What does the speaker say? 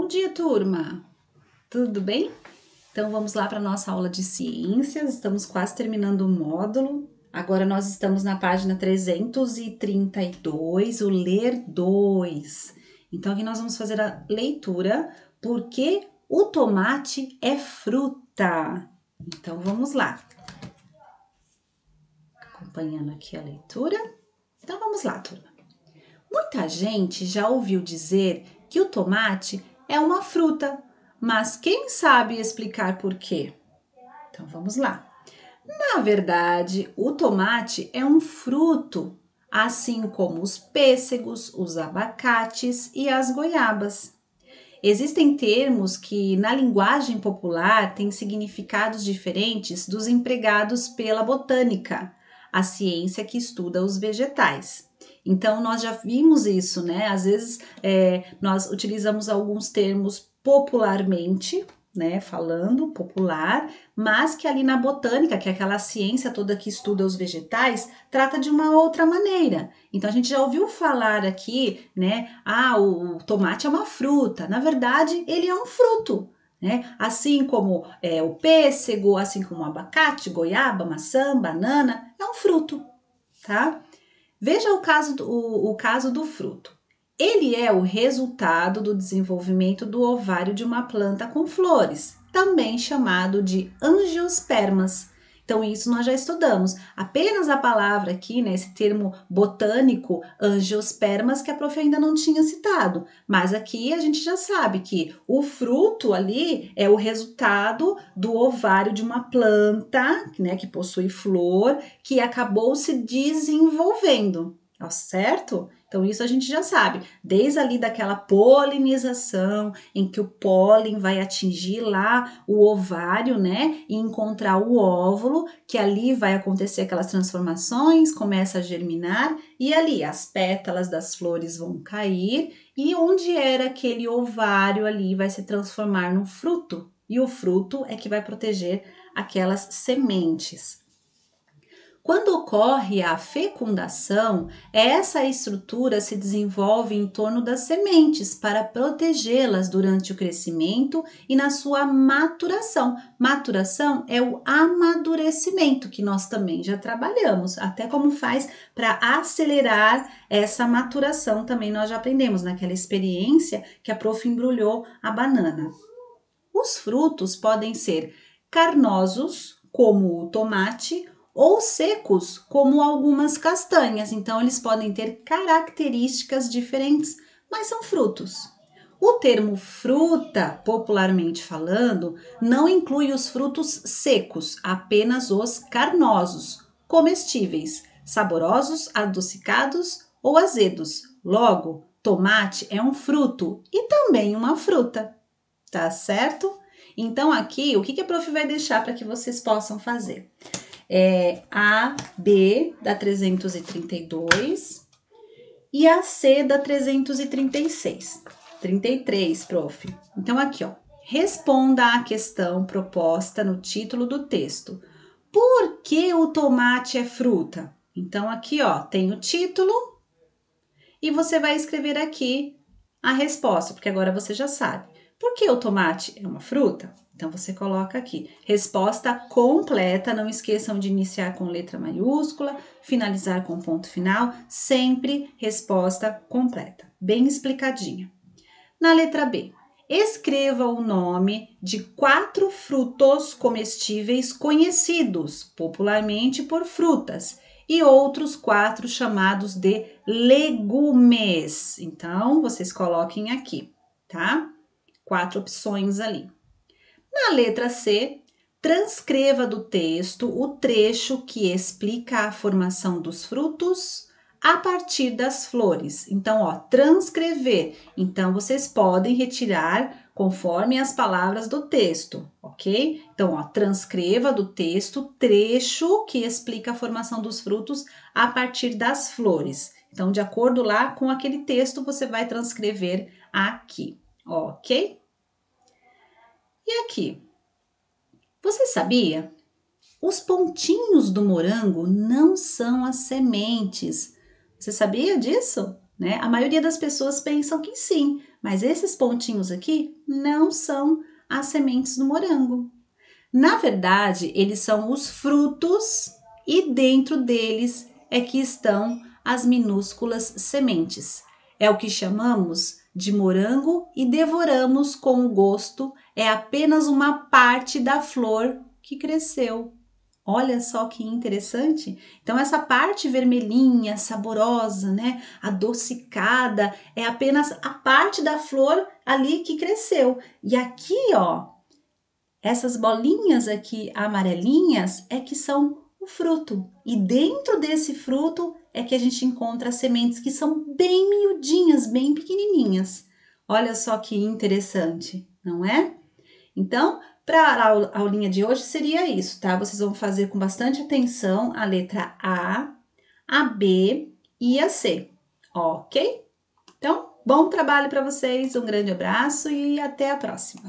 Bom dia, turma! Tudo bem? Então vamos lá para a nossa aula de ciências. Estamos quase terminando o módulo. Agora nós estamos na página 332, o ler 2. Então aqui nós vamos fazer a leitura porque o tomate é fruta. Então vamos lá. Acompanhando aqui a leitura. Então vamos lá, turma. Muita gente já ouviu dizer que o tomate é uma fruta, mas quem sabe explicar por quê? Então vamos lá. Na verdade, o tomate é um fruto, assim como os pêssegos, os abacates e as goiabas. Existem termos que na linguagem popular têm significados diferentes dos empregados pela botânica, a ciência que estuda os vegetais. Então, nós já vimos isso, né? Às vezes, é, nós utilizamos alguns termos popularmente, né, falando popular, mas que ali na botânica, que é aquela ciência toda que estuda os vegetais, trata de uma outra maneira. Então a gente já ouviu falar aqui, né, ah, o tomate é uma fruta. Na verdade, ele é um fruto. Né? Assim como é, o pêssego, assim como o abacate, goiaba, maçã, banana, é um fruto, tá? Veja o caso, do, o, o caso do fruto. Ele é o resultado do desenvolvimento do ovário de uma planta com flores, também chamado de angiospermas, então, isso nós já estudamos. Apenas a palavra aqui, né, esse termo botânico, angiospermas, que a prof ainda não tinha citado. Mas aqui a gente já sabe que o fruto ali é o resultado do ovário de uma planta, né, que possui flor, que acabou se desenvolvendo, tá certo? Então, isso a gente já sabe, desde ali daquela polinização, em que o pólen vai atingir lá o ovário, né, e encontrar o óvulo, que ali vai acontecer aquelas transformações, começa a germinar, e ali as pétalas das flores vão cair, e onde era aquele ovário ali vai se transformar no fruto, e o fruto é que vai proteger aquelas sementes. Quando ocorre a fecundação, essa estrutura se desenvolve em torno das sementes para protegê-las durante o crescimento e na sua maturação. Maturação é o amadurecimento que nós também já trabalhamos, até como faz para acelerar essa maturação também nós já aprendemos naquela experiência que a prof embrulhou a banana. Os frutos podem ser carnosos, como o tomate, ou secos, como algumas castanhas. Então, eles podem ter características diferentes, mas são frutos. O termo fruta, popularmente falando, não inclui os frutos secos, apenas os carnosos, comestíveis, saborosos, adocicados ou azedos. Logo, tomate é um fruto e também uma fruta, tá certo? Então, aqui, o que a prof vai deixar para que vocês possam fazer? é, AB da 332 e AC da 336. 33, prof. Então, aqui, ó. Responda à questão proposta no título do texto. Por que o tomate é fruta? Então, aqui, ó, tem o título e você vai escrever aqui a resposta, porque agora você já sabe. Por que o tomate é uma fruta? Então você coloca aqui, resposta completa, não esqueçam de iniciar com letra maiúscula, finalizar com ponto final, sempre resposta completa, bem explicadinha. Na letra B, escreva o nome de quatro frutos comestíveis conhecidos popularmente por frutas e outros quatro chamados de legumes. Então, vocês coloquem aqui, tá? Quatro opções ali. Na letra C, transcreva do texto o trecho que explica a formação dos frutos a partir das flores. Então, ó, transcrever. Então, vocês podem retirar conforme as palavras do texto, ok? Então, ó, transcreva do texto trecho que explica a formação dos frutos a partir das flores. Então, de acordo lá com aquele texto, você vai transcrever aqui, ok? E aqui? Você sabia? Os pontinhos do morango não são as sementes. Você sabia disso? Né? A maioria das pessoas pensam que sim, mas esses pontinhos aqui não são as sementes do morango. Na verdade, eles são os frutos e dentro deles é que estão as minúsculas sementes. É o que chamamos de morango e devoramos com gosto. É apenas uma parte da flor que cresceu. Olha só que interessante. Então essa parte vermelhinha, saborosa, né, adocicada, é apenas a parte da flor ali que cresceu. E aqui, ó, essas bolinhas aqui amarelinhas é que são o fruto. E dentro desse fruto é que a gente encontra as sementes que são bem miudinhas, bem pequenininhas. Olha só que interessante, não é? Então, para a aulinha de hoje seria isso, tá? Vocês vão fazer com bastante atenção a letra A, a B e a C, ok? Então, bom trabalho para vocês, um grande abraço e até a próxima!